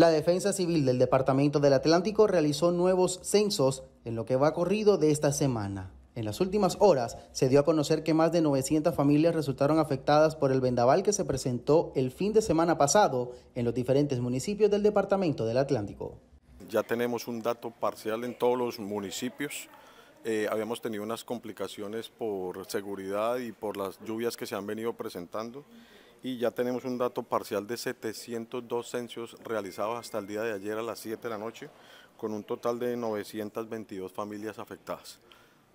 La Defensa Civil del Departamento del Atlántico realizó nuevos censos en lo que va corrido de esta semana. En las últimas horas se dio a conocer que más de 900 familias resultaron afectadas por el vendaval que se presentó el fin de semana pasado en los diferentes municipios del Departamento del Atlántico. Ya tenemos un dato parcial en todos los municipios. Eh, habíamos tenido unas complicaciones por seguridad y por las lluvias que se han venido presentando y ya tenemos un dato parcial de 702 censos realizados hasta el día de ayer a las 7 de la noche, con un total de 922 familias afectadas.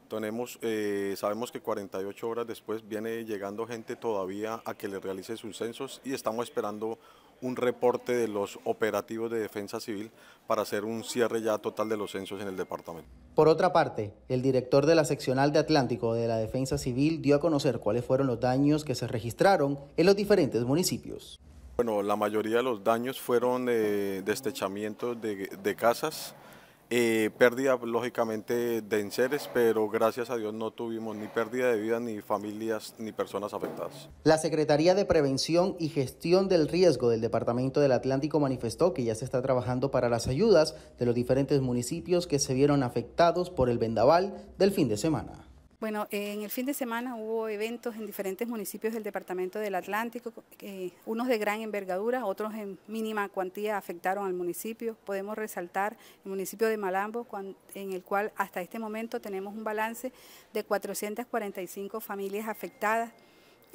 Tenemos, eh, sabemos que 48 horas después viene llegando gente todavía a que le realice sus censos y estamos esperando un reporte de los operativos de defensa civil para hacer un cierre ya total de los censos en el departamento. Por otra parte, el director de la seccional de Atlántico de la Defensa Civil dio a conocer cuáles fueron los daños que se registraron en los diferentes municipios. Bueno, la mayoría de los daños fueron eh, destechamientos de casas, eh, pérdida lógicamente de enseres, pero gracias a Dios no tuvimos ni pérdida de vida, ni familias, ni personas afectadas. La Secretaría de Prevención y Gestión del Riesgo del Departamento del Atlántico manifestó que ya se está trabajando para las ayudas de los diferentes municipios que se vieron afectados por el vendaval del fin de semana. Bueno, en el fin de semana hubo eventos en diferentes municipios del Departamento del Atlántico, eh, unos de gran envergadura, otros en mínima cuantía afectaron al municipio. Podemos resaltar el municipio de Malambo, en el cual hasta este momento tenemos un balance de 445 familias afectadas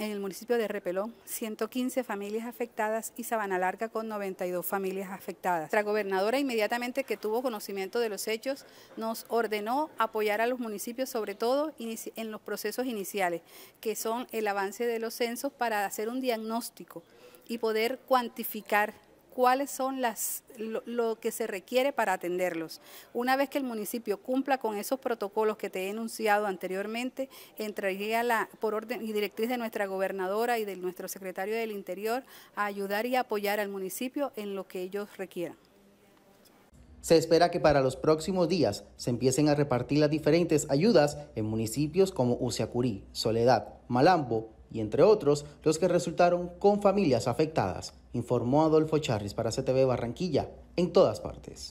en el municipio de Repelón, 115 familias afectadas y Sabana Larga con 92 familias afectadas. Nuestra gobernadora inmediatamente que tuvo conocimiento de los hechos nos ordenó apoyar a los municipios sobre todo en los procesos iniciales, que son el avance de los censos para hacer un diagnóstico y poder cuantificar cuáles son las, lo, que se requiere para atenderlos. Una vez que el municipio cumpla con esos protocolos que te he enunciado anteriormente, a la, por orden y directriz de nuestra gobernadora y de nuestro secretario del Interior a ayudar y apoyar al municipio en lo que ellos requieran. Se espera que para los próximos días se empiecen a repartir las diferentes ayudas en municipios como Usiacurí, Soledad, Malambo, y entre otros los que resultaron con familias afectadas, informó Adolfo Charris para CTV Barranquilla, en todas partes.